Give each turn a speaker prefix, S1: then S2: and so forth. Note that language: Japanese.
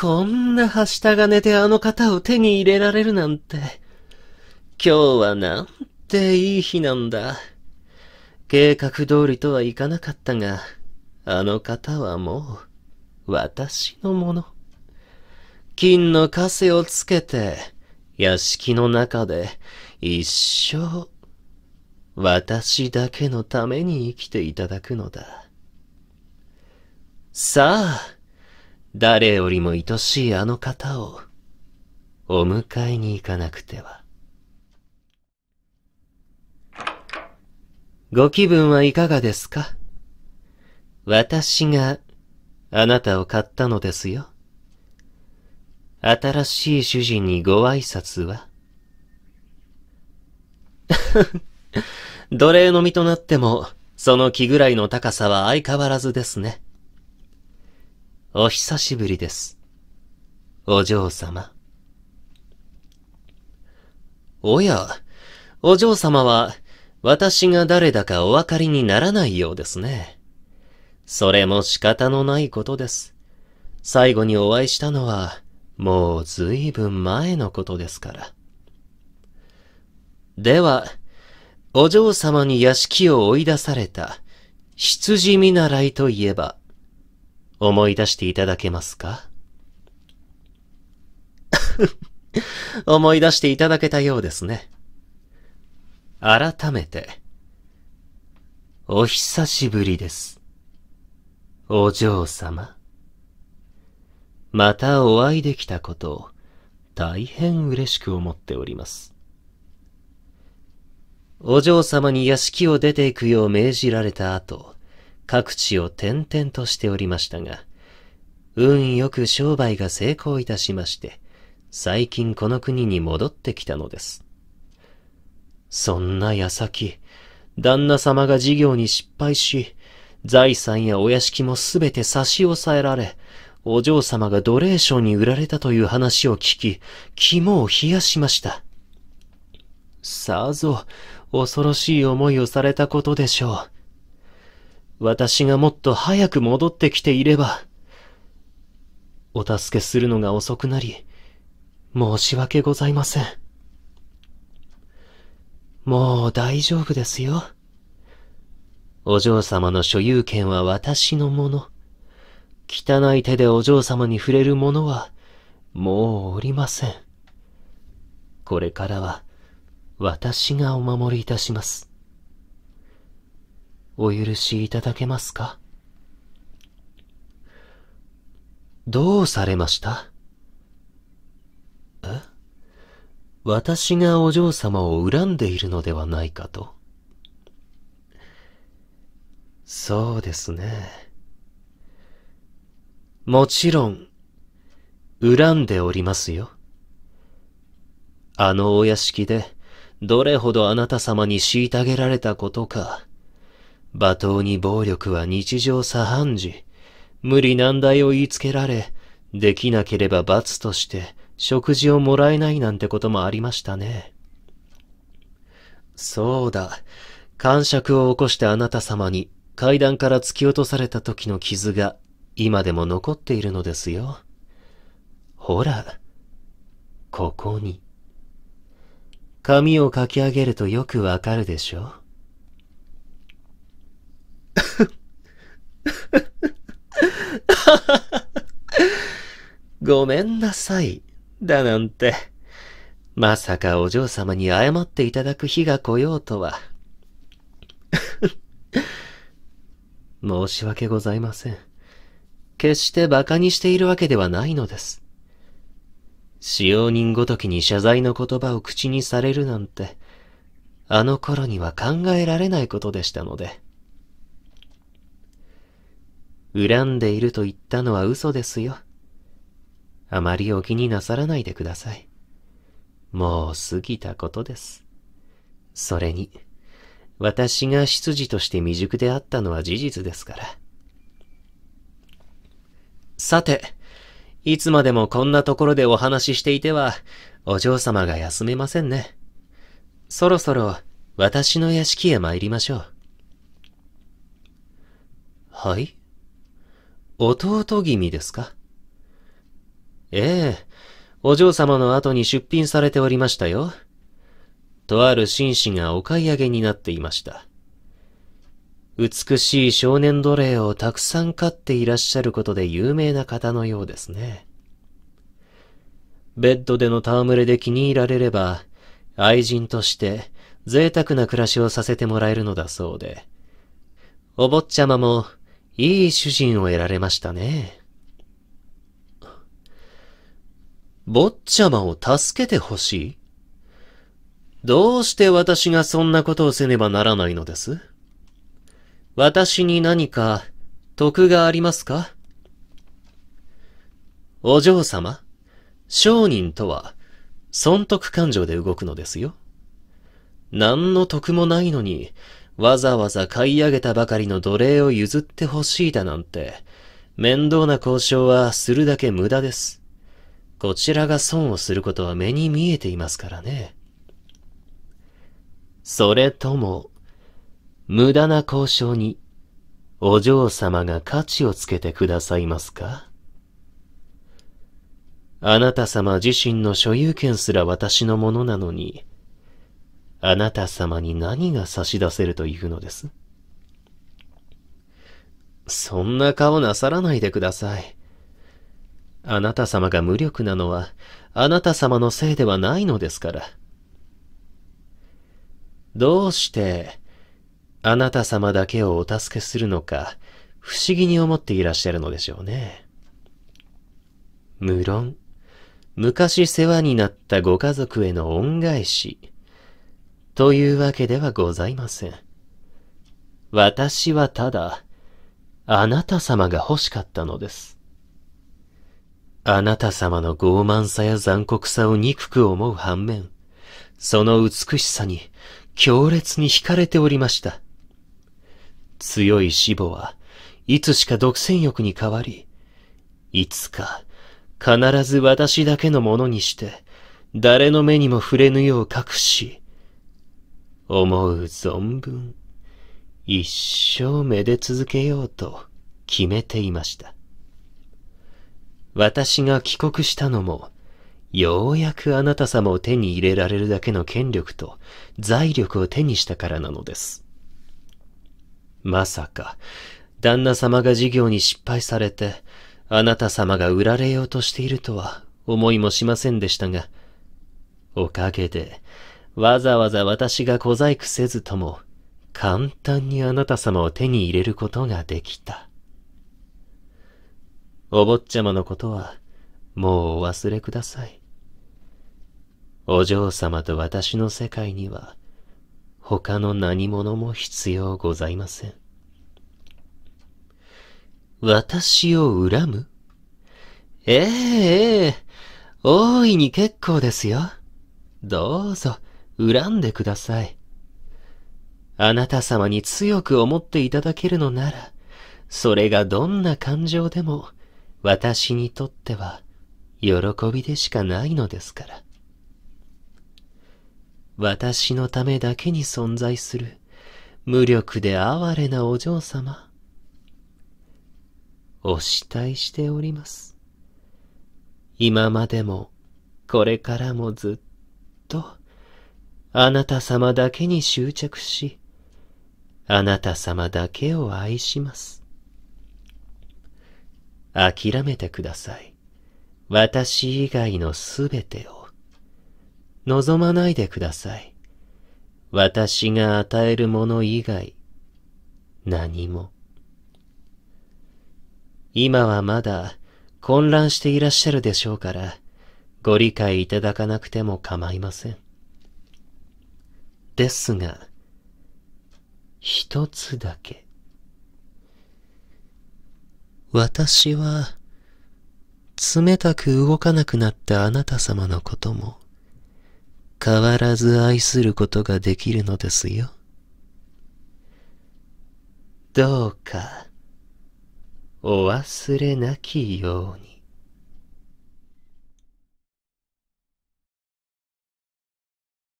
S1: こんなはした金であの方を手に入れられるなんて。今日はなんていい日なんだ。計画通りとはいかなかったが、あの方はもう、私のもの。金の枷をつけて、屋敷の中で、一生、私だけのために生きていただくのだ。さあ、誰よりも愛しいあの方を、お迎えに行かなくては。ご気分はいかがですか私が、あなたを買ったのですよ。新しい主人にご挨拶は 奴隷の身となっても、その気ぐらいの高さは相変わらずですね。お久しぶりです。お嬢様。おや、お嬢様は、私が誰だかお分かりにならないようですね。それも仕方のないことです。最後にお会いしたのは、もうずいぶん前のことですから。では、お嬢様に屋敷を追い出された、羊見習いといえば、思い出していただけますか 思い出していただけたようですね。改めて、お久しぶりです。お嬢様。またお会いできたことを大変嬉しく思っております。お嬢様に屋敷を出ていくよう命じられた後、各地を転々としておりましたが、運よく商売が成功いたしまして、最近この国に戻ってきたのです。そんな矢先、旦那様が事業に失敗し、財産やお屋敷もすべて差し押さえられ、お嬢様が奴隷商に売られたという話を聞き、肝を冷やしました。さぞ、恐ろしい思いをされたことでしょう。私がもっと早く戻ってきていれば、お助けするのが遅くなり、申し訳ございません。もう大丈夫ですよ。お嬢様の所有権は私のもの。汚い手でお嬢様に触れるものは、もうおりません。これからは、私がお守りいたします。お許しいただけますかどうされましたえ私がお嬢様を恨んでいるのではないかと。そうですね。もちろん、恨んでおりますよ。あのお屋敷で、どれほどあなた様に虐げられたことか。罵倒に暴力は日常茶飯事。無理難題を言いつけられ、できなければ罰として食事をもらえないなんてこともありましたね。そうだ。感触を起こしたあなた様に階段から突き落とされた時の傷が今でも残っているのですよ。ほら、ここに。髪をかき上げるとよくわかるでしょう。ごめんなさい。だなんて。まさかお嬢様に謝っていただく日が来ようとは。申し訳ございません。決して馬鹿にしているわけではないのです。使用人ごときに謝罪の言葉を口にされるなんて、あの頃には考えられないことでしたので。恨んでいると言ったのは嘘ですよ。あまりお気になさらないでください。もう過ぎたことです。それに、私が執事として未熟であったのは事実ですから。さて、いつまでもこんなところでお話ししていては、お嬢様が休めませんね。そろそろ、私の屋敷へ参りましょう。はい弟君ですかええ、お嬢様の後に出品されておりましたよ。とある紳士がお買い上げになっていました。美しい少年奴隷をたくさん飼っていらっしゃることで有名な方のようですね。ベッドでの戯れで気に入られれば、愛人として贅沢な暮らしをさせてもらえるのだそうで。お坊ちゃまもいい主人を得られましたね。坊ちゃまを助けてほしいどうして私がそんなことをせねばならないのです私に何か得がありますかお嬢様、商人とは、損得感情で動くのですよ。何の得もないのに、わざわざ買い上げたばかりの奴隷を譲ってほしいだなんて、面倒な交渉はするだけ無駄です。こちらが損をすることは目に見えていますからね。それとも、無駄な交渉に、お嬢様が価値をつけてくださいますかあなた様自身の所有権すら私のものなのに、あなた様に何が差し出せるというのですそんな顔なさらないでください。あなた様が無力なのは、あなた様のせいではないのですから。どうして、あなた様だけをお助けするのか、不思議に思っていらっしゃるのでしょうね。無論、昔世話になったご家族への恩返し、というわけではございません。私はただ、あなた様が欲しかったのです。あなた様の傲慢さや残酷さを憎く思う反面、その美しさに強烈に惹かれておりました。強い死母はいつしか独占欲に変わり、いつか必ず私だけのものにして、誰の目にも触れぬよう隠し、思う存分、一生めで続けようと決めていました。私が帰国したのも、ようやくあなた様を手に入れられるだけの権力と財力を手にしたからなのです。まさか、旦那様が事業に失敗されて、あなた様が売られようとしているとは思いもしませんでしたが、おかげで、わざわざ私が小細工せずとも、簡単にあなた様を手に入れることができた。お坊ちゃまのことは、もうお忘れください。お嬢様と私の世界には、他の何者も必要ございません。私を恨むええええ、大いに結構ですよ。どうぞ、恨んでください。あなた様に強く思っていただけるのなら、それがどんな感情でも、私にとっては、喜びでしかないのですから。私のためだけに存在する、無力で哀れなお嬢様。お慕いしております。今までも、これからもずっと、あなた様だけに執着し、あなた様だけを愛します。諦めてください。私以外のすべてを。望まないでください。私が与えるもの以外、何も。今はまだ混乱していらっしゃるでしょうから、ご理解いただかなくても構いません。ですが、一つだけ。私は、冷たく動かなくなったあなた様のことも、変わらず愛することができるのですよ。どうか、お忘れなきように。